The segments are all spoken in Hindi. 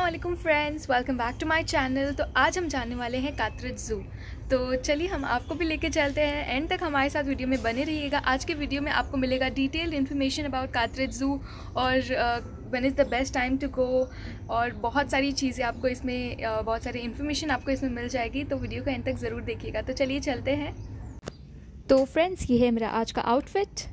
Aslam friends welcome back to my channel तो आज हम जाने वाले हैं कातरज ज़ू तो चलिए हम आपको भी लेके चलते हैं एंड तक हमारे साथ वीडियो में बने रहिएगा आज के वीडियो में आपको मिलेगा detailed information about Katraj zoo और when is the best time to go और बहुत सारी चीज़ें आपको इसमें बहुत सारी इन्फॉर्मेशन आपको इसमें मिल जाएगी तो वीडियो को एंड तक ज़रूर देखिएगा तो चलिए चलते हैं तो फ्रेंड्स ये है मेरा आज का आउटफिट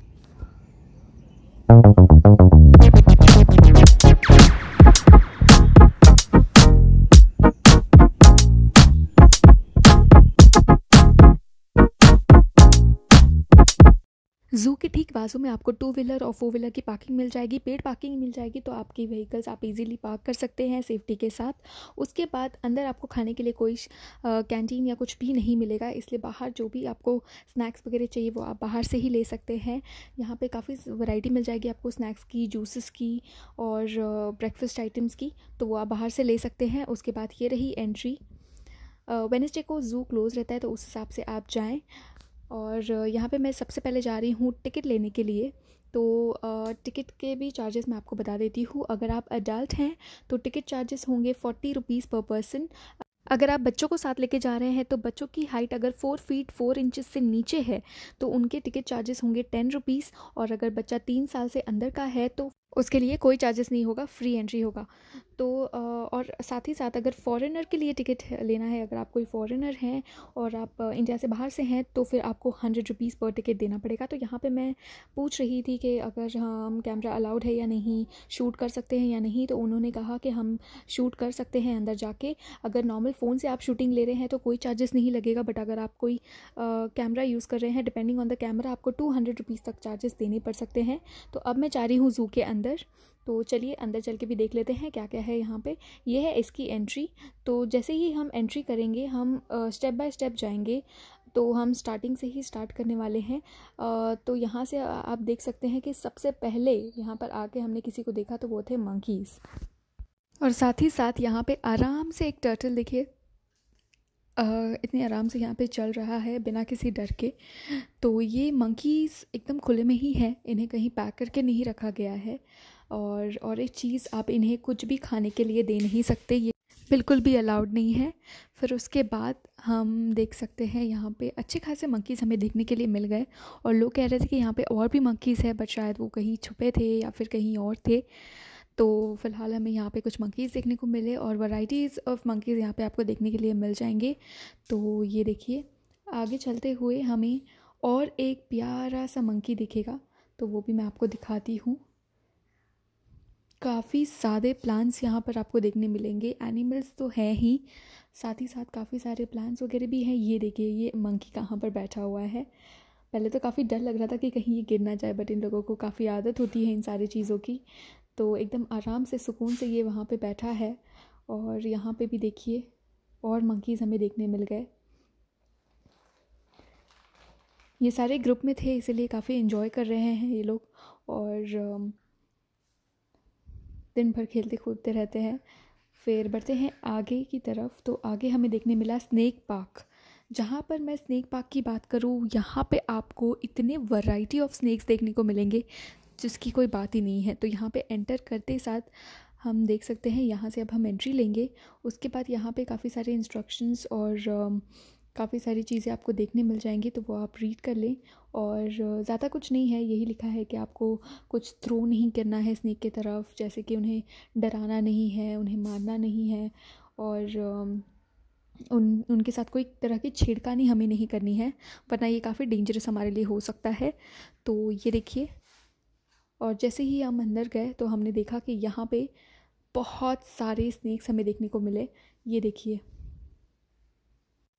जू के ठीक बाजू में आपको टू व्हीलर और फोर व्हीलर की पार्किंग मिल जाएगी पेड पार्किंग मिल जाएगी तो आपकी व्हीकल्स आप इजीली पार्क कर सकते हैं सेफ्टी के साथ उसके बाद अंदर आपको खाने के लिए कोई कैंटीन या कुछ भी नहीं मिलेगा इसलिए बाहर जो भी आपको स्नैक्स वगैरह चाहिए वो आप बाहर से ही ले सकते हैं यहाँ पर काफ़ी वैरायटी मिल जाएगी आपको स्नैक्स की जूसेस की और ब्रेकफेस्ट आइटम्स की तो वो आप बाहर से ले सकते हैं उसके बाद ये रही एंट्री वेनसडे को ज़ू क्लोज़ रहता है तो उस हिसाब से आप जाएँ और यहाँ पे मैं सबसे पहले जा रही हूँ टिकट लेने के लिए तो टिकट के भी चार्जेस मैं आपको बता देती हूँ अगर आप अडल्ट हैं तो टिकट चार्जेस होंगे फ़ोर्टी रुपीज़ पर पर्सन अगर आप बच्चों को साथ लेके जा रहे हैं तो बच्चों की हाइट अगर फोर फीट फोर इंचज़ से नीचे है तो उनके टिकट चार्जेस होंगे टेन रुपीज़ और अगर बच्चा तीन साल से अंदर का है तो उसके लिए कोई चार्जेस नहीं होगा फ्री एंट्री होगा तो और साथ ही साथ अगर फॉरेनर के लिए टिकट लेना है अगर आप कोई फॉरेनर हैं और आप इंडिया से बाहर से हैं तो फिर आपको हंड्रेड रुपीज़ पर टिकट देना पड़ेगा तो यहाँ पे मैं पूछ रही थी कि अगर हम कैमरा अलाउड है या नहीं शूट कर सकते हैं या नहीं तो उन्होंने कहा कि हम शूट कर सकते हैं अंदर जाके अगर नॉर्मल फ़ोन से आप शूटिंग ले रहे हैं तो कोई चार्जेस नहीं लगेगा बट अगर आप कोई कैमरा यूज़ कर रहे हैं डिपेंडिंग ऑन द कैमरा आपको टू हंड्रेड रुपीज़ तक चार्जेस देने पड़ सकते हैं तो अब मैं चाह रही हूँ जू के अंदर अंदर तो चलिए अंदर चल के भी देख लेते हैं क्या क्या है यहाँ पे ये है इसकी एंट्री तो जैसे ही हम एंट्री करेंगे हम स्टेप बाय स्टेप जाएंगे तो हम स्टार्टिंग से ही स्टार्ट करने वाले हैं तो यहाँ से आप देख सकते हैं कि सबसे पहले यहाँ पर आके हमने किसी को देखा तो वो थे मंकीज़ और साथ ही साथ यहाँ पे आराम से एक टर्टल देखिए इतने आराम से यहाँ पे चल रहा है बिना किसी डर के तो ये मंकीज़ एकदम खुले में ही हैं इन्हें कहीं पैक करके नहीं रखा गया है और और एक चीज़ आप इन्हें कुछ भी खाने के लिए दे नहीं सकते ये बिल्कुल भी अलाउड नहीं है फिर उसके बाद हम देख सकते हैं यहाँ पे अच्छे खासे मंकीज़ हमें देखने के लिए मिल गए और लोग कह रहे थे कि यहाँ पे और भी मंकीज़ है बट शायद वो कहीं छुपे थे या फिर कहीं और थे तो फ़िलहाल हमें यहाँ पे कुछ मंकीज़ देखने को मिले और वराइटीज़ ऑफ मंकीज़ यहाँ पे आपको देखने के लिए मिल जाएंगे तो ये देखिए आगे चलते हुए हमें और एक प्यारा सा मंकी दिखेगा तो वो भी मैं आपको दिखाती हूँ काफ़ी सारे प्लांट्स यहाँ पर आपको देखने मिलेंगे एनिमल्स तो हैं ही साथ ही साथ काफ़ी सारे प्लांट्स वगैरह भी हैं ये देखिए ये मंकी कहाँ पर बैठा हुआ है पहले तो काफ़ी डर लग रहा था कि कहीं ये गिर ना जाए बट इन लोगों को काफ़ी आदत होती है इन सारी चीज़ों की तो एकदम आराम से सुकून से ये वहाँ पे बैठा है और यहाँ पे भी देखिए और मंकीज़ हमें देखने मिल गए ये सारे ग्रुप में थे इसलिए काफ़ी इन्जॉय कर रहे हैं ये लोग और दिन भर खेलते कूदते रहते हैं फिर बढ़ते हैं आगे की तरफ तो आगे हमें देखने मिला स्नैक पार्क जहाँ पर मैं स्नैक पार्क की बात करूँ यहाँ पे आपको इतने वैरायटी ऑफ स्नैक्स देखने को मिलेंगे जिसकी कोई बात ही नहीं है तो यहाँ पे एंटर करते साथ हम देख सकते हैं यहाँ से अब हम एंट्री लेंगे उसके बाद यहाँ पे काफ़ी सारे इंस्ट्रक्शंस और काफ़ी सारी चीज़ें आपको देखने मिल जाएंगी तो वो आप रीड कर लें और ज़्यादा कुछ नहीं है यही लिखा है कि आपको कुछ थ्रो नहीं करना है स्नेक के तरफ जैसे कि उन्हें डराना नहीं है उन्हें मारना नहीं है और उन उनके साथ कोई तरह की छेड़खानी हमें नहीं करनी है वरना ये काफ़ी डेंजरस हमारे लिए हो सकता है तो ये देखिए और जैसे ही हम अंदर गए तो हमने देखा कि यहाँ पे बहुत सारे स्नैक्स हमें देखने को मिले ये देखिए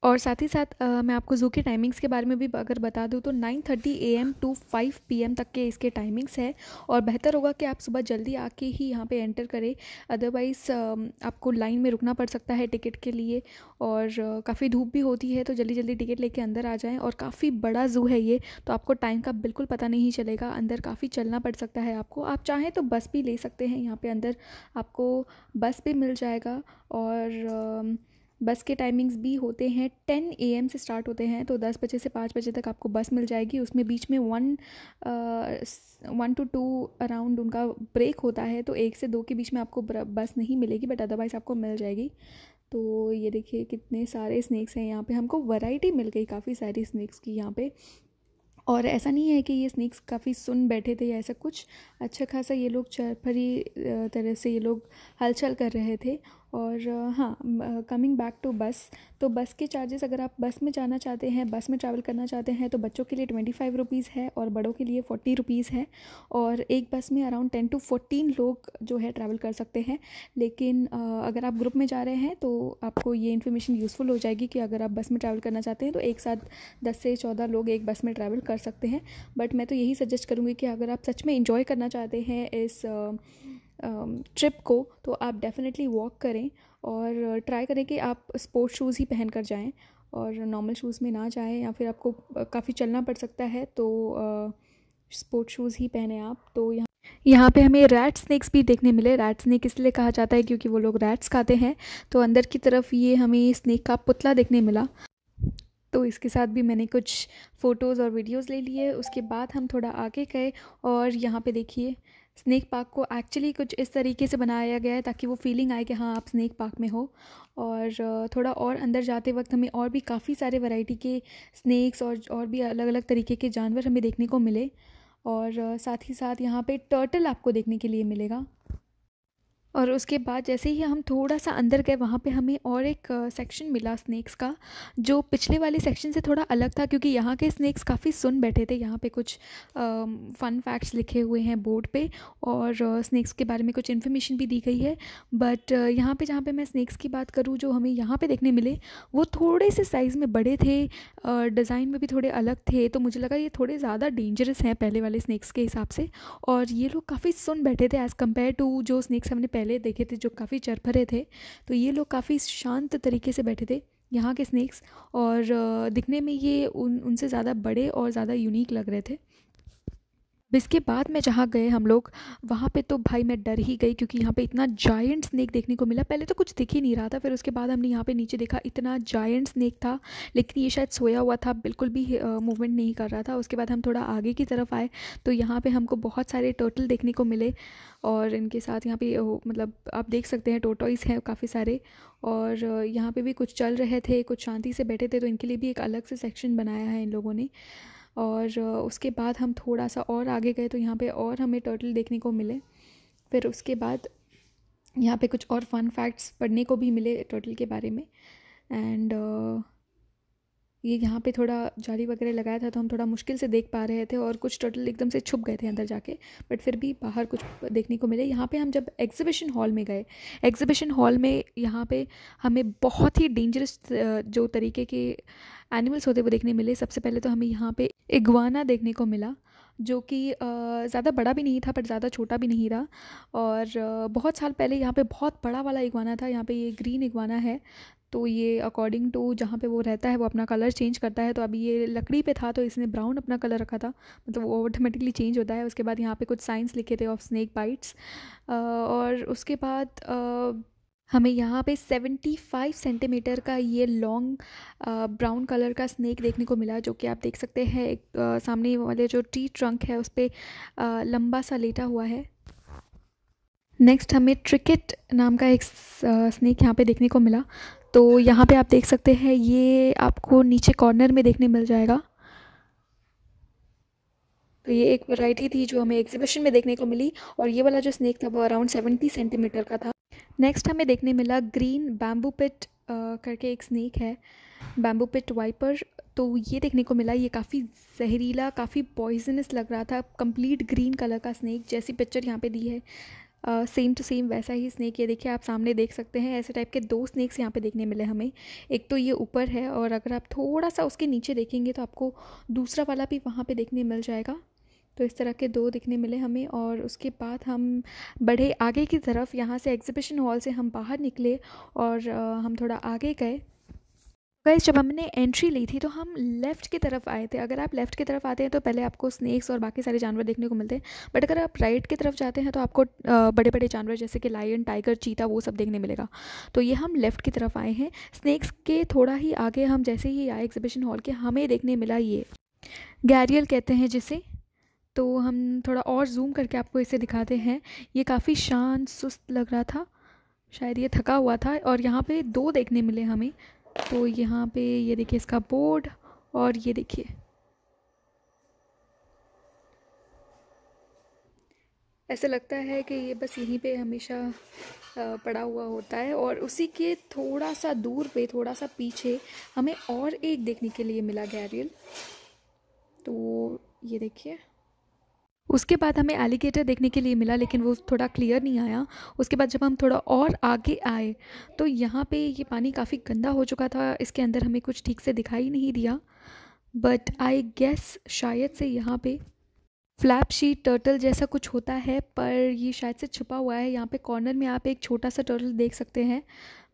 और साथ ही साथ आ, मैं आपको ज़ू के टाइमिंग्स के बारे में भी अगर बता दूँ तो 9:30 thirty A M to five P M तक के इसके टाइमिंग्स है और बेहतर होगा कि आप सुबह जल्दी आके ही यहाँ पे एंटर करें अदरवाइज़ आपको लाइन में रुकना पड़ सकता है टिकट के लिए और काफ़ी धूप भी होती है तो जल्दी जल्दी टिकट लेके अंदर आ जाएँ और काफ़ी बड़ा ज़ू है ये तो आपको टाइम का बिल्कुल पता नहीं चलेगा अंदर काफ़ी चलना पड़ सकता है आपको आप चाहें तो बस भी ले सकते हैं यहाँ पर अंदर आपको बस भी मिल जाएगा और बस के टाइमिंग्स भी होते हैं टेन ए एम से स्टार्ट होते हैं तो दस बजे से पाँच बजे तक आपको बस मिल जाएगी उसमें बीच में one one two two around उनका ब्रेक होता है तो एक से दो के बीच में आपको बस नहीं मिलेगी बट अदरवाइज़ आपको मिल जाएगी तो ये देखिए कितने सारे स्नैक्स हैं यहाँ पे हमको वैरायटी मिल गई काफ़ी सारी स्नैक्स की यहाँ पे और ऐसा नहीं है कि ये स्नैक्स काफ़ी सुन बैठे थे या ऐसा कुछ अच्छा खासा ये लोग चरफरी तरह से ये लोग हलचल कर रहे थे और हाँ कमिंग बैक टू बस तो बस के चार्जेस अगर आप बस में जाना चाहते हैं बस में ट्रैवल करना चाहते हैं तो बच्चों के लिए ट्वेंटी फाइव रुपीज़ है और बड़ों के लिए फोर्टी रुपीज़ है और एक बस में अराउंड टेन टू फोर्टीन लोग जो है ट्रैवल कर सकते हैं लेकिन अगर आप ग्रुप में जा रहे हैं तो आपको ये इन्फॉर्मेशन यूज़फुल हो जाएगी कि अगर आप बस में ट्रैवल करना चाहते हैं तो एक साथ दस से चौदह लोग एक बस में ट्रैवल कर सकते हैं बट मैं तो यही सजेस्ट करूँगी कि अगर आप सच में इंजॉय करना चाहते हैं इस uh, ट्रिप um, को तो आप डेफिनेटली वॉक करें और ट्राई uh, करें कि आप स्पोर्ट शूज़ ही पहन कर जाएँ और नॉर्मल शूज़ में ना जाएँ या फिर आपको uh, काफ़ी चलना पड़ सकता है तो स्पोर्ट uh, शूज़ ही पहने आप तो यहाँ यहाँ पे हमें रैट स्नैक्स भी देखने मिले रैट स्नैक इसलिए कहा जाता है क्योंकि वो लोग रैट्स खाते हैं तो अंदर की तरफ ये हमें स्नैक का पुतला देखने मिला तो इसके साथ भी मैंने कुछ फ़ोटोज़ और वीडियोज़ ले लिए उसके बाद हम थोड़ा आगे गए और यहाँ पर देखिए स्नैक पार्क को एक्चुअली कुछ इस तरीके से बनाया गया है ताकि वो फीलिंग आए कि हाँ आप स्नैक पार्क में हो और थोड़ा और अंदर जाते वक्त हमें और भी काफ़ी सारे वैरायटी के स्नैक्स और और भी अलग अलग तरीके के जानवर हमें देखने को मिले और साथ ही साथ यहाँ पे टर्टल आपको देखने के लिए मिलेगा और उसके बाद जैसे ही हम थोड़ा सा अंदर गए वहाँ पे हमें और एक सेक्शन मिला स्नैक्स का जो पिछले वाले सेक्शन से थोड़ा अलग था क्योंकि यहाँ के स्नैक्स काफ़ी सुन बैठे थे यहाँ पे कुछ फ़न फैक्ट्स लिखे हुए हैं बोर्ड पे और स्नैक्स के बारे में कुछ इन्फॉर्मेशन भी दी गई है बट यहाँ पे जहाँ पे मैं स्नैक्स की बात करूँ जो हमें यहाँ पर देखने मिले वो थोड़े से साइज़ में बड़े थे डिज़ाइन में भी थोड़े अलग थे तो मुझे लगा ये थोड़े ज़्यादा डेंजरस हैं पहले वाले स्नैक्स के हिसाब से और ये लोग काफ़ी सुन बैठे थे एज़ कम्पेयर टू जो स्नैक्स हमने पहले देखे थे जो काफ़ी चरभरे थे तो ये लोग काफ़ी शांत तरीके से बैठे थे यहाँ के स्नैक्स और दिखने में ये उन उनसे ज़्यादा बड़े और ज़्यादा यूनिक लग रहे थे इसके बाद में जहाँ गए हम लोग वहाँ पे तो भाई मैं डर ही गई क्योंकि यहाँ पे इतना जायंट स्नैक देखने को मिला पहले तो कुछ दिख ही नहीं रहा था फिर उसके बाद हमने यहाँ पे नीचे देखा इतना जायंट स्नैक था लेकिन ये शायद सोया हुआ था बिल्कुल भी मूवमेंट नहीं कर रहा था उसके बाद हम थोड़ा आगे की तरफ आए तो यहाँ पर हमको बहुत सारे टोटल देखने को मिले और इनके साथ यहाँ पे मतलब आप देख सकते हैं टोटॉइस हैं काफ़ी सारे और यहाँ पर भी कुछ चल रहे थे कुछ शांति से बैठे थे तो इनके लिए भी एक अलग से सेक्शन बनाया है इन लोगों ने और उसके बाद हम थोड़ा सा और आगे गए तो यहाँ पे और हमें टर्टल देखने को मिले फिर उसके बाद यहाँ पे कुछ और फन फैक्ट्स पढ़ने को भी मिले टर्टल के बारे में एंड uh, ये यहाँ पे थोड़ा जाली वगैरह लगाया था तो हम थोड़ा मुश्किल से देख पा रहे थे और कुछ टोटल एकदम से छुप गए थे अंदर जाके बट फिर भी बाहर कुछ देखने को मिले यहाँ पे हम जब एग्जिबिशन हॉल में गए एग्जिबिशन हॉल में यहाँ पे हमें बहुत ही डेंजरस जो तरीके के एनिमल्स होते वो देखने मिले सबसे पहले तो हमें यहाँ पर इगवाना देखने को मिला जो कि ज़्यादा बड़ा भी नहीं था बट ज़्यादा छोटा भी नहीं था और बहुत साल पहले यहाँ पे बहुत बड़ा वाला इगवाना था यहाँ पे ये ग्रीन इगवाना है तो ये अकॉर्डिंग टू जहाँ पे वो रहता है वो अपना कलर चेंज करता है तो अभी ये लकड़ी पे था तो इसने ब्राउन अपना कलर रखा था मतलब वो ऑटोमेटिकली चेंज होता है उसके बाद यहाँ पे कुछ साइंस लिखे थे ऑफ स्नैक बाइट्स और उसके बाद आ, हमें यहाँ पे 75 सेंटीमीटर का ये लॉन्ग ब्राउन कलर का स्नैक देखने को मिला जो कि आप देख सकते हैं एक आ, सामने वाले जो ट्री ट्रंक है उस पर लंबा सा लेटा हुआ है नेक्स्ट हमें ट्रिकेट नाम का एक स्नैक यहाँ पे देखने को मिला तो यहाँ पे आप देख सकते हैं ये आपको नीचे कॉर्नर में देखने मिल जाएगा तो ये एक वैरायटी थी जो हमें एग्जीबिशन में देखने को मिली और ये वाला जो स्नैक था वो अराउंड सेवेंटी सेंटीमीटर का था नेक्स्ट हमें देखने मिला ग्रीन बैम्बू पिट करके एक स्नैक है बैम्बू पिट वाइपर तो ये देखने को मिला ये काफ़ी जहरीला काफ़ी पॉइजनस लग रहा था कंप्लीट ग्रीन कलर का स्नैक जैसी पिक्चर यहाँ पे दी है सेम टू सेम वैसा ही स्नैक ये देखिए आप सामने देख सकते हैं ऐसे टाइप के दो स्नैक्स यहाँ पे देखने मिले हमें एक तो ये ऊपर है और अगर आप थोड़ा सा उसके नीचे देखेंगे तो आपको दूसरा वाला भी वहाँ पे देखने मिल जाएगा तो इस तरह के दो दिखने मिले हमें और उसके बाद हम बढ़े आगे की तरफ यहाँ से एग्ज़िबिशन हॉल से हम बाहर निकले और हम थोड़ा आगे गए गाइस जब हमने एंट्री ली थी तो हम लेफ़्ट की तरफ आए थे अगर आप लेफ़्ट की तरफ आते हैं तो पहले आपको स्नैक्स और बाकी सारे जानवर देखने को मिलते हैं बट अगर आप राइट की तरफ जाते हैं तो आपको बड़े बड़े जानवर जैसे कि लायन टाइगर चीता वो सब देखने मिलेगा तो ये हम लेफ़्ट की तरफ आए हैं स्नैक्स के थोड़ा ही आगे हम जैसे ही आए एग्जिबिशन हॉल के हमें देखने मिला ये गैरियल कहते हैं जिसे तो हम थोड़ा और जूम करके आपको इसे दिखाते हैं ये काफ़ी शांत सुस्त लग रहा था शायद ये थका हुआ था और यहाँ पे दो देखने मिले हमें तो यहाँ पे ये देखिए इसका बोर्ड और ये देखिए ऐसा लगता है कि ये बस यहीं पे हमेशा पड़ा हुआ होता है और उसी के थोड़ा सा दूर पे थोड़ा सा पीछे हमें और एक देखने के लिए मिला गैरियल तो ये देखिए उसके बाद हमें एलिगेटर देखने के लिए मिला लेकिन वो थोड़ा क्लियर नहीं आया उसके बाद जब हम थोड़ा और आगे आए तो यहाँ पे ये पानी काफ़ी गंदा हो चुका था इसके अंदर हमें कुछ ठीक से दिखाई नहीं दिया बट आई गेस शायद से यहाँ पे फ्लैप शीट टर्टल जैसा कुछ होता है पर ये शायद से छुपा हुआ है यहाँ पे कॉर्नर में आप एक छोटा सा टर्टल देख सकते हैं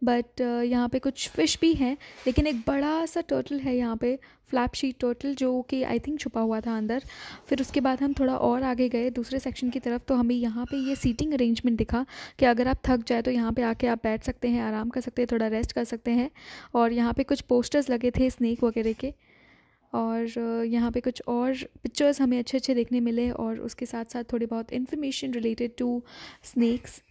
बट uh, यहाँ पे कुछ फ़िश भी हैं लेकिन एक बड़ा सा टोटल है यहाँ पे फ्लैप शीट टोटल जो कि आई थिंक छुपा हुआ था अंदर फिर उसके बाद हम थोड़ा और आगे गए दूसरे सेक्शन की तरफ तो हमें यहाँ पे ये यह सीटिंग अरेंजमेंट दिखा कि अगर आप थक जाए तो यहाँ पे आके आप बैठ सकते हैं आराम कर सकते हैं थोड़ा रेस्ट कर सकते हैं और यहाँ पर कुछ पोस्टर्स लगे थे स्नैक वगैरह के और uh, यहाँ पे कुछ और पिक्चर्स हमें अच्छे अच्छे देखने मिले और उसके साथ साथ थोड़ी बहुत इन्फॉर्मेशन रिलेटेड टू स्नैक्स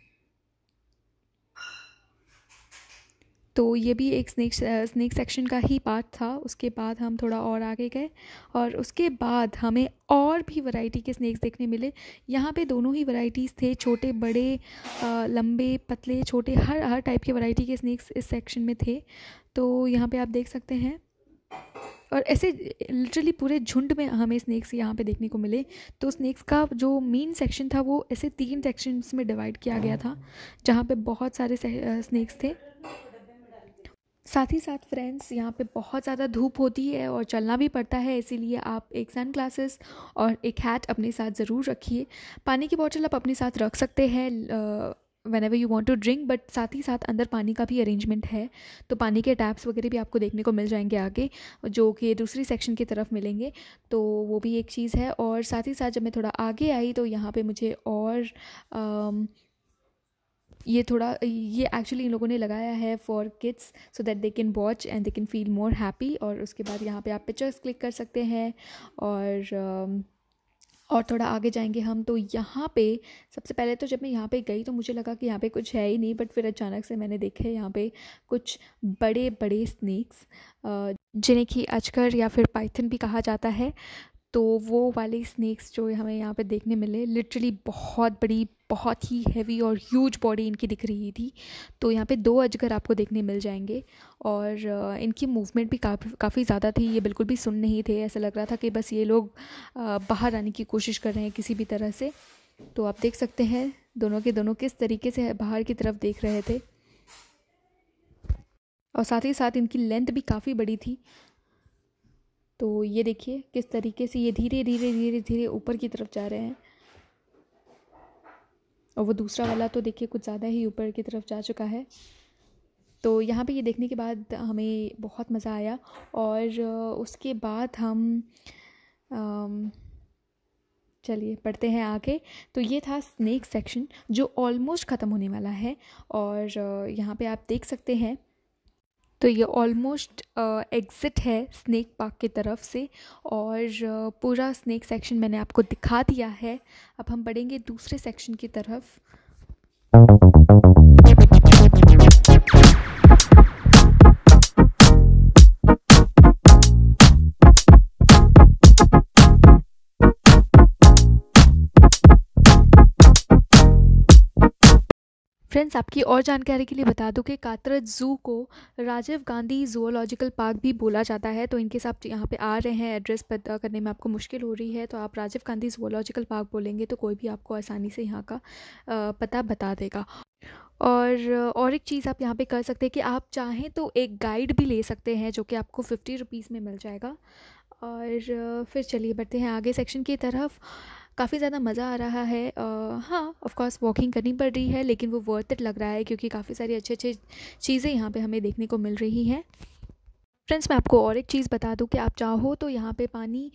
तो ये भी एक स्नैक स्नैक सेक्शन का ही पार्ट था उसके बाद हम थोड़ा और आगे गए और उसके बाद हमें और भी वैरायटी के स्नैक्स देखने मिले यहाँ पे दोनों ही वैरायटीज़ थे छोटे बड़े आ, लंबे पतले छोटे हर हर टाइप के वैरायटी के स्नैक्स इस सेक्शन में थे तो यहाँ पे आप देख सकते हैं और ऐसे लिटरली पूरे झुंड में हमें स्नैक्स यहाँ पे देखने को मिले तो स्नैक्स का जो मेन सेक्शन था वो ऐसे तीन सेक्शंस में डिवाइड किया गया था जहाँ पे बहुत सारे स्नैक्स थे साथ ही साथ फ्रेंड्स यहाँ पे बहुत ज़्यादा धूप होती है और चलना भी पड़ता है इसीलिए आप एक सन ग्लासेस और एक हैट अपने साथ ज़रूर रखिए पानी की बॉटल आप अपने साथ रख सकते हैं whenever you want to drink but साथ ही साथ अंदर पानी का भी अरेंजमेंट है तो पानी के टैप्स वगैरह भी आपको देखने को मिल जाएंगे आगे जो कि दूसरी सेक्शन की तरफ मिलेंगे तो वो भी एक चीज़ है और साथ ही साथ जब मैं थोड़ा आगे आई तो यहाँ पर मुझे और ये थोड़ा ये एक्चुअली इन लोगों ने लगाया है for kids so that they can watch and they can feel more happy और उसके बाद यहाँ पे आप पिक्चर्स क्लिक कर सकते हैं और um, और थोड़ा आगे जाएंगे हम तो यहाँ पे सबसे पहले तो जब मैं यहाँ पे गई तो मुझे लगा कि यहाँ पे कुछ है ही नहीं बट फिर अचानक से मैंने देखे यहाँ पे कुछ बड़े बड़े स्नैक्स जिन्हें कि अजगर या फिर पाइथन भी कहा जाता है तो वो वाले स्नैक्स जो हमें यहाँ पे देखने मिले लिटरली बहुत बड़ी बहुत ही हैवी और ह्यूज बॉडी इनकी दिख रही थी तो यहाँ पे दो अजगर आपको देखने मिल जाएंगे और इनकी मूवमेंट भी काफ़ी काफ़ी ज़्यादा थी ये बिल्कुल भी सुन नहीं थे ऐसा लग रहा था कि बस ये लोग बाहर आने की कोशिश कर रहे हैं किसी भी तरह से तो आप देख सकते हैं दोनों के दोनों किस तरीके से बाहर की तरफ देख रहे थे और साथ ही साथ इनकी लेंथ भी काफ़ी बड़ी थी तो ये देखिए किस तरीके से ये धीरे धीरे धीरे धीरे ऊपर की तरफ जा रहे हैं और वो दूसरा वाला तो देखिए कुछ ज़्यादा ही ऊपर की तरफ जा चुका है तो यहाँ पे ये देखने के बाद हमें बहुत मज़ा आया और उसके बाद हम चलिए पढ़ते हैं आगे तो ये था स्नेक सेक्शन जो ऑलमोस्ट ख़त्म होने वाला है और यहाँ पे आप देख सकते हैं तो ये ऑलमोस्ट एग्ज़िट है स्नैक पार्क की तरफ से और पूरा स्नैक सेक्शन मैंने आपको दिखा दिया है अब हम बढ़ेंगे दूसरे सेक्शन की तरफ फ्रेंड्स आपकी और जानकारी के लिए बता दूं कि कातरज ज़ू को राजीव गांधी जूलॉजिकल पार्क भी बोला जाता है तो इनके साथ यहाँ पे आ रहे हैं एड्रेस पता करने में आपको मुश्किल हो रही है तो आप राजीव गांधी जूलॉजिकल पार्क बोलेंगे तो कोई भी आपको आसानी से यहाँ का पता बता देगा और और एक चीज़ आप यहाँ पे कर सकते हैं कि आप चाहें तो एक गाइड भी ले सकते हैं जो कि आपको फिफ्टी रुपीज़ में मिल जाएगा और फिर चलिए बढ़ते हैं आगे सेक्शन की तरफ काफ़ी ज़्यादा मज़ा आ रहा है आ, हाँ ऑफकोर्स वॉकिंग करनी पड़ रही है लेकिन वो वर्थ इट लग रहा है क्योंकि काफ़ी सारी अच्छी अच्छी चीज़ें यहाँ पर हमें देखने को मिल रही हैं फ्रेंड्स मैं आपको और एक चीज़ बता दूँ कि आप चाहो तो यहाँ पर पानी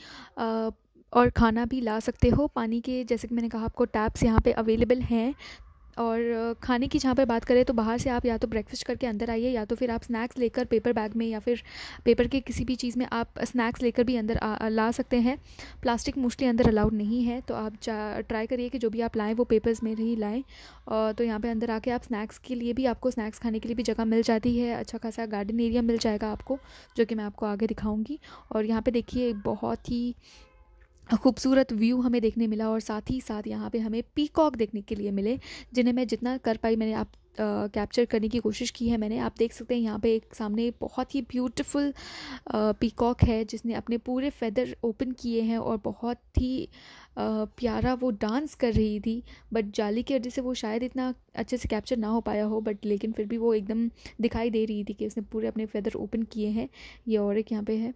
और खाना भी ला सकते हो पानी के जैसे कि मैंने कहा आपको टैप्स यहाँ पे अवेलेबल हैं और खाने की जहाँ पर बात करें तो बाहर से आप या तो ब्रेकफास्ट करके अंदर आइए या तो फिर आप स्नैक्स लेकर पेपर बैग में या फिर पेपर के किसी भी चीज़ में आप स्नैक्स लेकर भी अंदर आ, ला सकते हैं प्लास्टिक मोस्टली अंदर अलाउड नहीं है तो आप ट्राई करिए कि जो भी आप लाएँ वो पेपर्स में ही लाएँ तो यहाँ पर अंदर आके आप स्नैक्स के लिए भी आपको स्नैक्स खाने के लिए भी जगह मिल जाती है अच्छा खासा गार्डन एरिया मिल जाएगा आपको जो कि मैं आपको आगे दिखाऊँगी और यहाँ पर देखिए बहुत ही खूबसूरत व्यू हमें देखने मिला और साथ ही साथ यहाँ पे हमें पीकॉक देखने के लिए मिले जिन्हें मैं जितना कर पाई मैंने आप कैप्चर करने की कोशिश की है मैंने आप देख सकते हैं यहाँ पे एक सामने बहुत ही ब्यूटीफुल पीकॉक है जिसने अपने पूरे फेदर ओपन किए हैं और बहुत ही आ, प्यारा वो डांस कर रही थी बट जाली की वजह से वो शायद इतना अच्छे से कैप्चर ना हो पाया हो बट लेकिन फिर भी वो एकदम दिखाई दे रही थी कि उसने पूरे अपने फेदर ओपन किए हैं ये और एक यहाँ पर है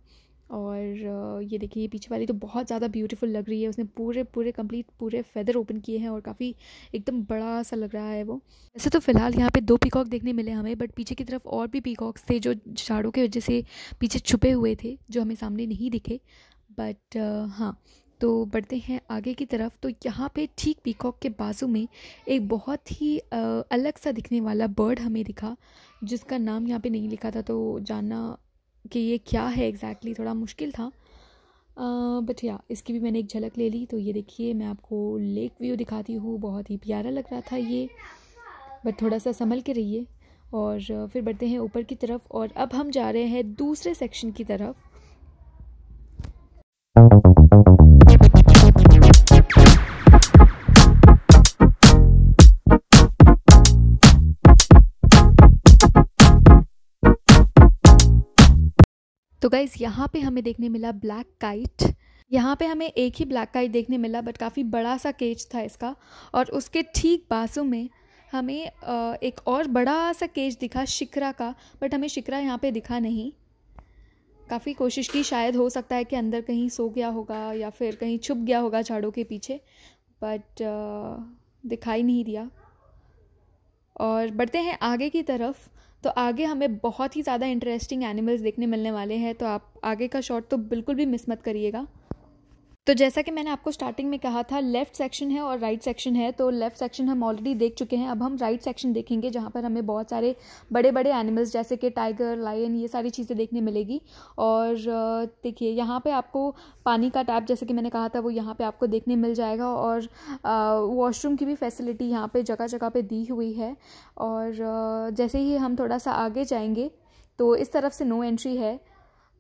और ये देखिए ये पीछे वाली तो बहुत ज़्यादा ब्यूटीफुल लग रही है उसने पूरे पूरे कंप्लीट पूरे फेदर ओपन किए हैं और काफ़ी एकदम बड़ा सा लग रहा है वो वैसे तो फिलहाल यहाँ पे दो पीकॉक देखने मिले हमें बट पीछे की तरफ और भी पीकॉक्स थे जो झाड़ों की वजह से पीछे छुपे हुए थे जो हमें सामने नहीं दिखे बट हाँ तो बढ़ते हैं आगे की तरफ तो यहाँ पे ठीक पीकॉक के बाजू में एक बहुत ही अलग सा दिखने वाला बर्ड हमें दिखा जिसका नाम यहाँ पे नहीं लिखा था तो जानना कि ये क्या है एग्जैक्टली exactly, थोड़ा मुश्किल था बट या इसकी भी मैंने एक झलक ले ली तो ये देखिए मैं आपको लेक व्यू दिखाती हूँ बहुत ही प्यारा लग रहा था ये बट थोड़ा सा संभल के रहिए और फिर बढ़ते हैं ऊपर की तरफ और अब हम जा रहे हैं दूसरे सेक्शन की तरफ तो गाइज़ यहाँ पे हमें देखने मिला ब्लैक काइट यहाँ पे हमें एक ही ब्लैक काइट देखने मिला बट काफ़ी बड़ा सा केज था इसका और उसके ठीक बाजू में हमें एक और बड़ा सा केज दिखा शिकरा का बट हमें शिकरा यहाँ पे दिखा नहीं काफ़ी कोशिश की शायद हो सकता है कि अंदर कहीं सो गया होगा या फिर कहीं छुप गया होगा झाड़ों के पीछे बट दिखाई नहीं दिया और बढ़ते हैं आगे की तरफ तो आगे हमें बहुत ही ज़्यादा इंटरेस्टिंग एनिमल्स देखने मिलने वाले हैं तो आप आगे का शॉट तो बिल्कुल भी मिस मत करिएगा तो जैसा कि मैंने आपको स्टार्टिंग में कहा था लेफ्ट सेक्शन है और राइट right सेक्शन है तो लेफ्ट सेक्शन हम ऑलरेडी देख चुके हैं अब हम राइट right सेक्शन देखेंगे जहाँ पर हमें बहुत सारे बड़े बड़े एनिमल्स जैसे कि टाइगर लायन ये सारी चीज़ें देखने मिलेगी और देखिए यहाँ पे आपको पानी का टैप जैसे कि मैंने कहा था वो यहाँ पर आपको देखने मिल जाएगा और वॉशरूम की भी फैसिलिटी यहाँ पर जगह जगह पर दी हुई है और जैसे ही हम थोड़ा सा आगे जाएंगे तो इस तरफ से नो एंट्री है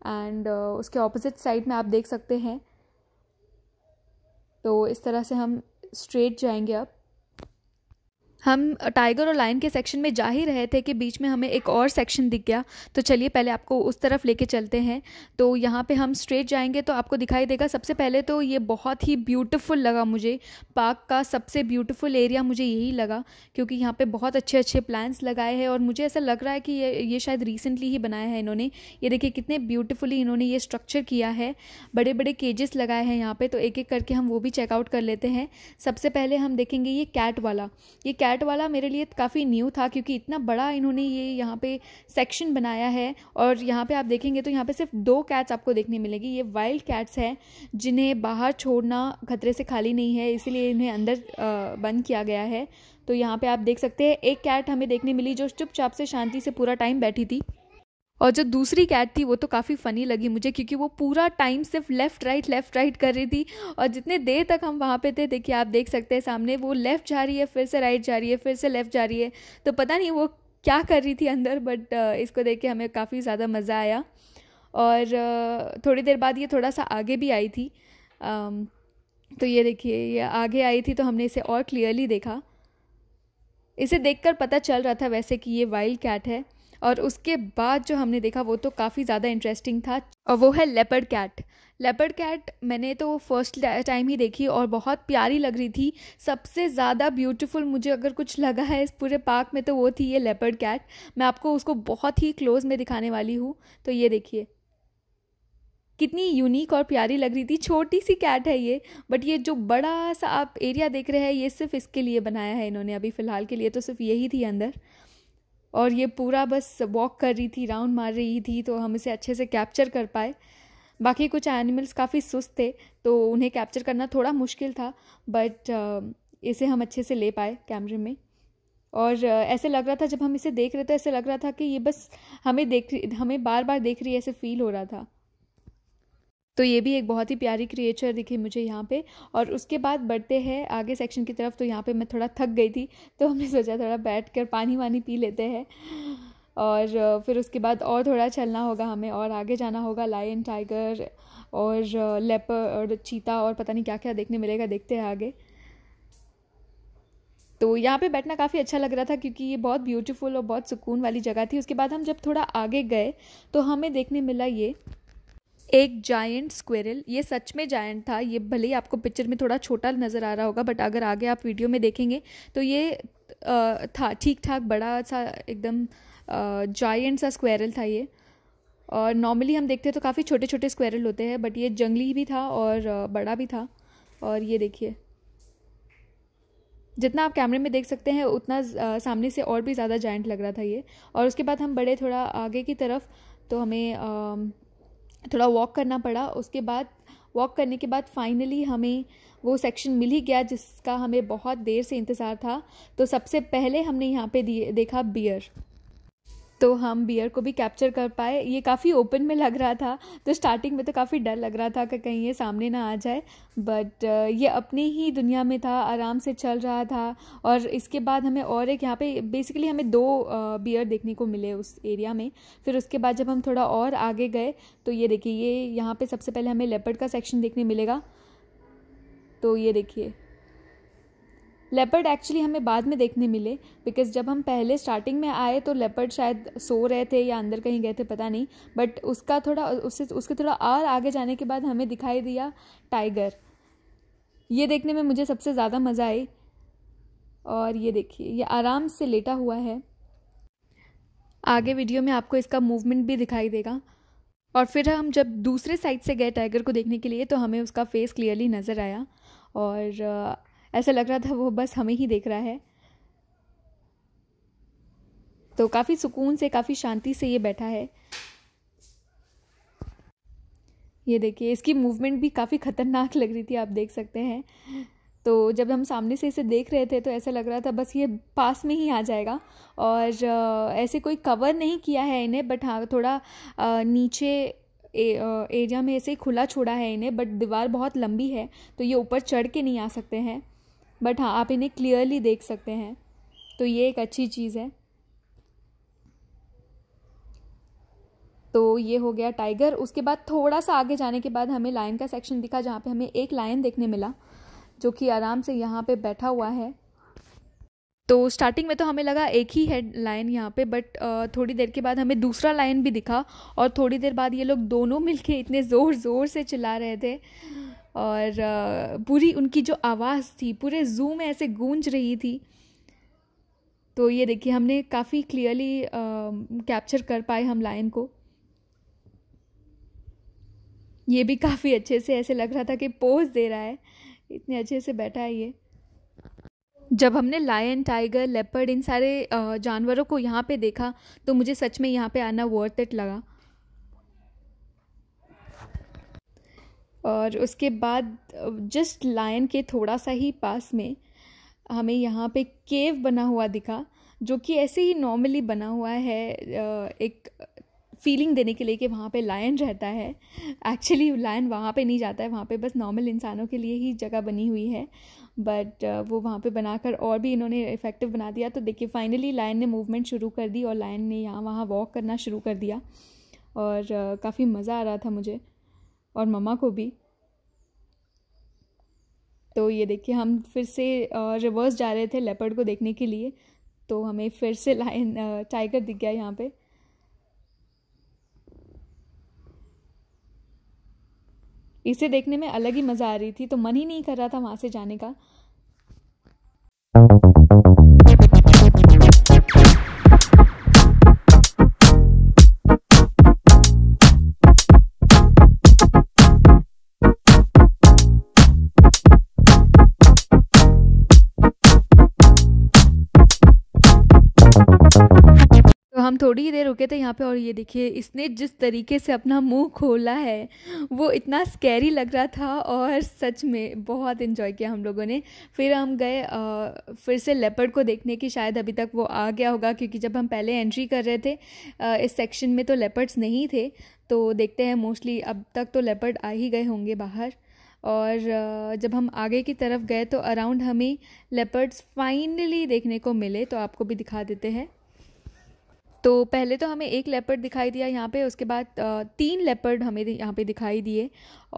एंड उसके ऑपोजिट साइड में आप देख सकते हैं तो इस तरह से हम स्ट्रेट जाएंगे अब हम टाइगर और लाइन के सेक्शन में जा ही रहे थे कि बीच में हमें एक और सेक्शन दिख गया तो चलिए पहले आपको उस तरफ लेके चलते हैं तो यहाँ पे हम स्ट्रेट जाएंगे तो आपको दिखाई देगा सबसे पहले तो ये बहुत ही ब्यूटीफुल लगा मुझे पार्क का सबसे ब्यूटीफुल एरिया मुझे यही लगा क्योंकि यहाँ पर बहुत अच्छे अच्छे प्लान्स लगाए हैं और मुझे ऐसा लग रहा है कि ये ये शायद रिसेंटली ही बनाया है इन्होंने ये देखिए कितने ब्यूटिफुली इन्होंने ये स्ट्रक्चर किया है बड़े बड़े केजेस लगाए हैं यहाँ पर तो एक एक करके हम वो भी चेकआउट कर लेते हैं सबसे पहले हम देखेंगे ये कैट वाला ये कैट फ्लैट वाला मेरे लिए काफ़ी न्यू था क्योंकि इतना बड़ा इन्होंने ये यहाँ पे सेक्शन बनाया है और यहाँ पे आप देखेंगे तो यहाँ पे सिर्फ दो कैट्स आपको देखने मिलेगी ये वाइल्ड कैट्स हैं जिन्हें बाहर छोड़ना खतरे से खाली नहीं है इसीलिए इन्हें अंदर बंद किया गया है तो यहाँ पर आप देख सकते हैं एक कैट हमें देखने मिली जो चुपचाप से शांति से पूरा टाइम बैठी थी और जो दूसरी कैट थी वो तो काफ़ी फ़नी लगी मुझे क्योंकि वो पूरा टाइम सिर्फ लेफ़्ट राइट लेफ़्ट राइट कर रही थी और जितने देर तक हम वहाँ पे थे देखिए आप देख सकते हैं सामने वो लेफ़्ट जा रही है फिर से राइट जा रही है फिर से लेफ़्ट जा रही है तो पता नहीं वो क्या कर रही थी अंदर बट uh, इसको देख के हमें काफ़ी ज़्यादा मज़ा आया और uh, थोड़ी देर बाद ये थोड़ा सा आगे भी आई थी um, तो ये देखिए ये आगे आई थी तो हमने इसे और क्लियरली देखा इसे देखकर पता चल रहा था वैसे कि ये वाइल्ड कैट है और उसके बाद जो हमने देखा वो तो काफ़ी ज़्यादा इंटरेस्टिंग था और वो है लेपर्ड कैट लेपर्ड कैट मैंने तो फर्स्ट टाइम ही देखी और बहुत प्यारी लग रही थी सबसे ज़्यादा ब्यूटीफुल मुझे अगर कुछ लगा है इस पूरे पार्क में तो वो थी ये लेपर्ड कैट मैं आपको उसको बहुत ही क्लोज में दिखाने वाली हूँ तो ये देखिए कितनी यूनिक और प्यारी लग रही थी छोटी सी कैट है ये बट ये जो बड़ा सा आप एरिया देख रहे हैं ये सिर्फ इसके लिए बनाया है इन्होंने अभी फ़िलहाल के लिए तो सिर्फ यही थी अंदर और ये पूरा बस वॉक कर रही थी राउंड मार रही थी तो हम इसे अच्छे से कैप्चर कर पाए बाकी कुछ एनिमल्स काफ़ी सुस्त थे तो उन्हें कैप्चर करना थोड़ा मुश्किल था बट इसे हम अच्छे से ले पाए कैमरे में और ऐसे लग रहा था जब हम इसे देख रहे थे ऐसे लग रहा था कि ये बस हमें देख हमें बार बार देख रही है ऐसे फील हो रहा था तो ये भी एक बहुत ही प्यारी क्रिएचर दिखी मुझे यहाँ पे और उसके बाद बढ़ते हैं आगे सेक्शन की तरफ तो यहाँ पे मैं थोड़ा थक गई थी तो हमने सोचा थोड़ा बैठ कर पानी वानी पी लेते हैं और फिर उसके बाद और थोड़ा चलना होगा हमें और आगे जाना होगा लायन टाइगर और लेपर और चीता और पता नहीं क्या क्या देखने मिलेगा देखते हैं आगे तो यहाँ पे बैठना काफ़ी अच्छा लग रहा था क्योंकि ये बहुत ब्यूटीफुल और बहुत सुकून वाली जगह थी उसके बाद हम जब थोड़ा आगे गए तो हमें देखने मिला ये एक जायंट स्क्वेरल ये सच में जायंट था ये भले ही आपको पिक्चर में थोड़ा छोटा नज़र आ रहा होगा बट अगर आगे आप वीडियो में देखेंगे तो ये आ, था ठीक ठाक बड़ा सा एकदम जायंट सा स्क्वेरल था ये और नॉर्मली हम देखते हैं तो काफ़ी छोटे छोटे स्क्वेरल होते हैं बट ये जंगली भी था और बड़ा भी था और ये देखिए जितना आप कैमरे में देख सकते हैं उतना सामने से और भी ज़्यादा जायंट लग रहा था ये और उसके बाद हम बड़े थोड़ा आगे की तरफ तो हमें थोड़ा वॉक करना पड़ा उसके बाद वॉक करने के बाद फाइनली हमें वो सेक्शन मिल ही गया जिसका हमें बहुत देर से इंतज़ार था तो सबसे पहले हमने यहाँ पे दिए देखा बियर तो हम बियर को भी कैप्चर कर पाए ये काफ़ी ओपन में लग रहा था तो स्टार्टिंग में तो काफ़ी डर लग रहा था कि कहीं ये सामने ना आ जाए बट uh, ये अपनी ही दुनिया में था आराम से चल रहा था और इसके बाद हमें और एक यहाँ पे बेसिकली हमें दो बियर uh, देखने को मिले उस एरिया में फिर उसके बाद जब हम थोड़ा और आगे गए तो ये देखिए ये यहाँ पर सबसे पहले हमें लेपर्ड का सेक्शन देखने मिलेगा तो ये देखिए लेपर्ड एक्चुअली हमें बाद में देखने मिले बिकॉज जब हम पहले स्टार्टिंग में आए तो लेपर्ड शायद सो रहे थे या अंदर कहीं गए थे पता नहीं बट उसका थोड़ा उससे उसके थोड़ा और आगे जाने के बाद हमें दिखाई दिया टाइगर ये देखने में मुझे सबसे ज़्यादा मज़ा आई और ये देखिए ये आराम से लेटा हुआ है आगे वीडियो में आपको इसका मूवमेंट भी दिखाई देगा और फिर हम जब दूसरे साइड से गए टाइगर को देखने के लिए तो हमें उसका फेस क्लियरली नज़र आया और ऐसा लग रहा था वो बस हमें ही देख रहा है तो काफ़ी सुकून से काफ़ी शांति से ये बैठा है ये देखिए इसकी मूवमेंट भी काफ़ी ख़तरनाक लग रही थी आप देख सकते हैं तो जब हम सामने से इसे देख रहे थे तो ऐसा लग रहा था बस ये पास में ही आ जाएगा और ऐसे कोई कवर नहीं किया है इन्हें बट हाँ थोड़ा नीचे एरिया में ऐसे खुला छोड़ा है इन्हें बट दीवार बहुत लंबी है तो ये ऊपर चढ़ के नहीं आ सकते हैं बट हाँ आप इन्हें क्लियरली देख सकते हैं तो ये एक अच्छी चीज़ है तो ये हो गया टाइगर उसके बाद थोड़ा सा आगे जाने के बाद हमें लायन का सेक्शन दिखा जहाँ पे हमें एक लायन देखने मिला जो कि आराम से यहाँ पे बैठा हुआ है तो स्टार्टिंग में तो हमें लगा एक ही है लायन यहाँ पे बट थोड़ी देर के बाद हमें दूसरा लायन भी दिखा और थोड़ी देर बाद ये लोग दोनों मिलके इतने ज़ोर ज़ोर से चिल्ला रहे थे और पूरी उनकी जो आवाज़ थी पूरे जू में ऐसे गूंज रही थी तो ये देखिए हमने काफ़ी क्लियरली कैप्चर कर पाए हम लाइन को ये भी काफ़ी अच्छे से ऐसे लग रहा था कि पोज दे रहा है इतने अच्छे से बैठा है ये जब हमने लायन टाइगर लेपर्ड इन सारे जानवरों को यहाँ पे देखा तो मुझे सच में यहाँ पे आना वर्थ इट लगा और उसके बाद जस्ट लायन के थोड़ा सा ही पास में हमें यहाँ पे केव बना हुआ दिखा जो कि ऐसे ही नॉर्मली बना हुआ है एक फीलिंग देने के लिए कि वहाँ पे लायन रहता है एक्चुअली लायन वहाँ पे नहीं जाता है वहाँ पे बस नॉर्मल इंसानों के लिए ही जगह बनी हुई है बट वो वहाँ पे बनाकर और भी इन्होंने इफ़ेक्टिव बना दिया तो देखिए फाइनली लायन ने मूवमेंट शुरू कर दी और लायन ने यहाँ वहाँ वॉक करना शुरू कर दिया और काफ़ी मज़ा आ रहा था मुझे और मम्मा को भी तो ये देखिए हम फिर से रिवर्स जा रहे थे लेपर्ड को देखने के लिए तो हमें फिर से लाइन टाइगर दिख गया यहाँ पे इसे देखने में अलग ही मज़ा आ रही थी तो मन ही नहीं कर रहा था वहाँ से जाने का हम थोड़ी ही देर रुके थे यहाँ पे और ये देखिए इसने जिस तरीके से अपना मुंह खोला है वो इतना स्कैरी लग रहा था और सच में बहुत इन्जॉय किया हम लोगों ने फिर हम गए आ, फिर से लेपर्ड को देखने की शायद अभी तक वो आ गया होगा क्योंकि जब हम पहले एंट्री कर रहे थे आ, इस सेक्शन में तो लेपर्ड्स नहीं थे तो देखते हैं मोस्टली अब तक तो लेपर्ड आ ही गए होंगे बाहर और जब हम आगे की तरफ गए तो अराउंड हमें लेपर्ड्स फाइनली देखने को मिले तो आपको भी दिखा देते हैं तो पहले तो हमें एक लेपर्ड दिखाई दिया यहाँ पे उसके बाद तीन लेपर्ड हमें यहाँ पे दिखाई दिए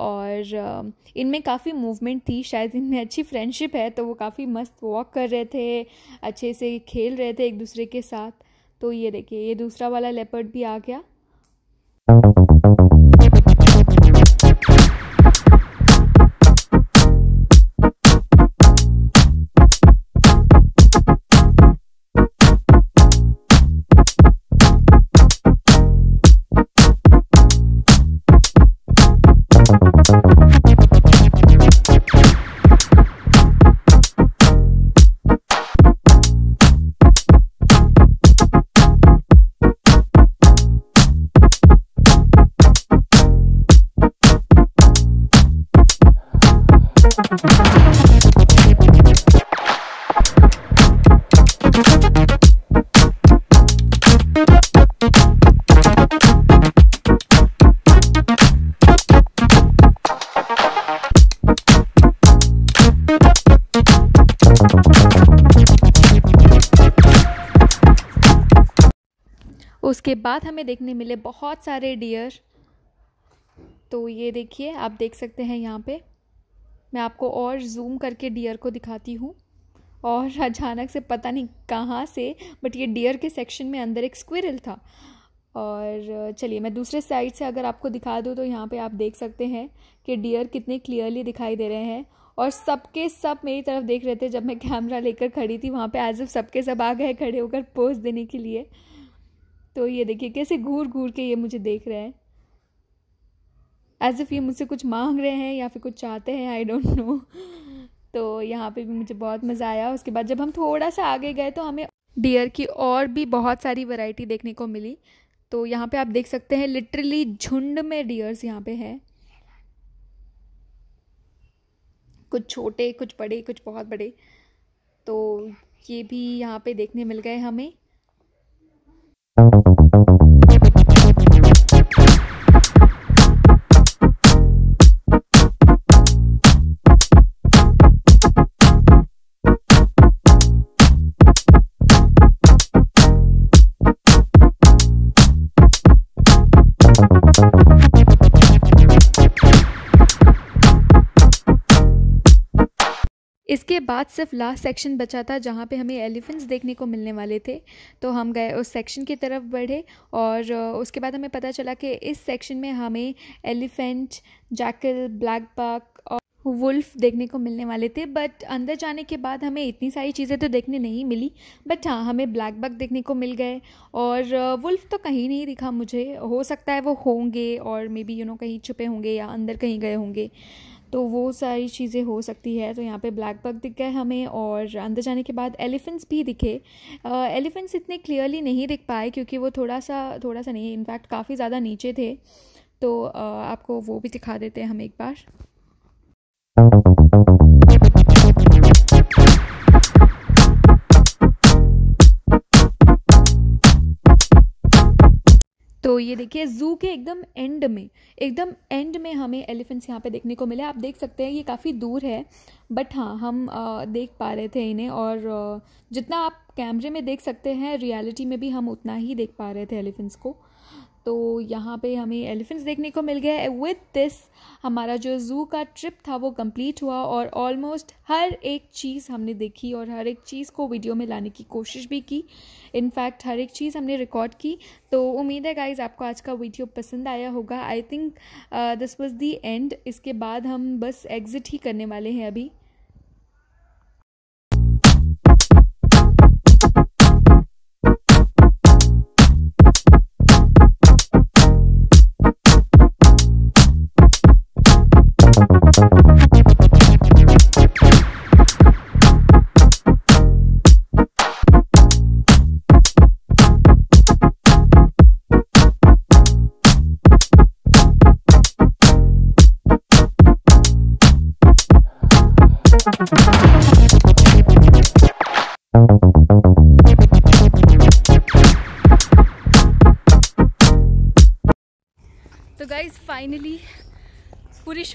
और इनमें काफ़ी मूवमेंट थी शायद इनमें अच्छी फ्रेंडशिप है तो वो काफ़ी मस्त वॉक कर रहे थे अच्छे से खेल रहे थे एक दूसरे के साथ तो ये देखिए ये दूसरा वाला लेपर्ड भी आ गया बाद हमें देखने मिले बहुत सारे डियर तो ये देखिए आप देख सकते हैं यहाँ पे मैं आपको और जूम करके डियर को दिखाती हूँ और अचानक से पता नहीं कहाँ से बट ये डियर के सेक्शन में अंदर एक स्क्विरल था और चलिए मैं दूसरे साइड से अगर आपको दिखा दूँ तो यहाँ पे आप देख सकते हैं कि डियर कितने क्लियरली दिखाई दे रहे हैं और सबके सब मेरी तरफ देख रहे थे जब मैं कैमरा लेकर खड़ी थी वहाँ पे आज सबके सब आ गए खड़े होकर पोज देने के लिए तो ये देखिए कैसे घूर घूर के ये मुझे देख रहे हैं एज इफ़ ये मुझसे कुछ मांग रहे हैं या फिर कुछ चाहते हैं आई डोंट नो तो यहाँ पे भी मुझे बहुत मज़ा आया उसके बाद जब हम थोड़ा सा आगे गए तो हमें डियर की और भी बहुत सारी वैरायटी देखने को मिली तो यहाँ पे आप देख सकते हैं लिटरली झुंड में डियर्स यहाँ पे है कुछ छोटे कुछ बड़े कुछ बहुत बड़े तो ये भी यहाँ पे देखने मिल गए हमें Thank you. बाद सिर्फ लास्ट सेक्शन बचा था जहाँ पे हमें एलिफेंट्स देखने को मिलने वाले थे तो हम गए उस सेक्शन की तरफ बढ़े और उसके बाद हमें पता चला कि इस सेक्शन में हमें एलिफेंट जैकल ब्लैक बक और वुल्फ देखने को मिलने वाले थे बट अंदर जाने के बाद हमें इतनी सारी चीज़ें तो देखने नहीं मिली बट हाँ हमें ब्लैक बक देखने को मिल गए और वुल्फ तो कहीं नहीं दिखा मुझे हो सकता है वो होंगे और मे बी यू नो कहीं छुपे होंगे या अंदर कहीं गए होंगे तो वो सारी चीज़ें हो सकती है तो यहाँ पे ब्लैक बग दिख गए हमें और अंदर जाने के बाद एलिफेंट्स भी दिखे एलिफेंट्स uh, इतने क्लियरली नहीं दिख पाए क्योंकि वो थोड़ा सा थोड़ा सा नहीं इनफैक्ट काफ़ी ज़्यादा नीचे थे तो uh, आपको वो भी दिखा देते हैं हम एक बार तो ये देखिए ज़ू के एकदम एंड में एकदम एंड में हमें एलिफेंट्स यहाँ पे देखने को मिले आप देख सकते हैं ये काफ़ी दूर है बट हाँ हम आ, देख पा रहे थे इन्हें और जितना आप कैमरे में देख सकते हैं रियलिटी में भी हम उतना ही देख पा रहे थे एलिफेंट्स को तो यहाँ पे हमें एलिफेंट्स देखने को मिल गए विद दिस हमारा जो ज़ू का ट्रिप था वो कंप्लीट हुआ और ऑलमोस्ट हर एक चीज़ हमने देखी और हर एक चीज़ को वीडियो में लाने की कोशिश भी की इनफैक्ट हर एक चीज़ हमने रिकॉर्ड की तो उम्मीद है गाइज आपको आज का वीडियो पसंद आया होगा I think this was the end इसके बाद हम बस एग्ज़िट ही करने वाले हैं अभी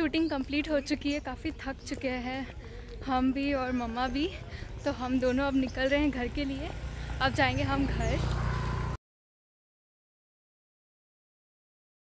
शूटिंग कंप्लीट हो चुकी है काफ़ी थक चुके हैं हम भी और मम्मा भी तो हम दोनों अब निकल रहे हैं घर के लिए अब जाएंगे हम घर